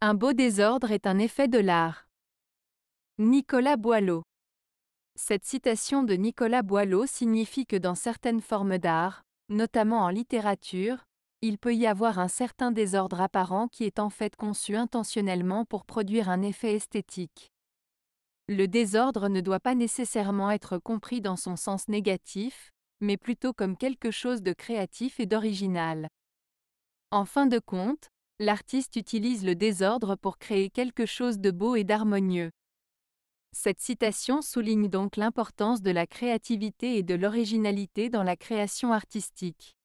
Un beau désordre est un effet de l'art. Nicolas Boileau. Cette citation de Nicolas Boileau signifie que dans certaines formes d'art, notamment en littérature, il peut y avoir un certain désordre apparent qui est en fait conçu intentionnellement pour produire un effet esthétique. Le désordre ne doit pas nécessairement être compris dans son sens négatif, mais plutôt comme quelque chose de créatif et d'original. En fin de compte, l'artiste utilise le désordre pour créer quelque chose de beau et d'harmonieux. Cette citation souligne donc l'importance de la créativité et de l'originalité dans la création artistique.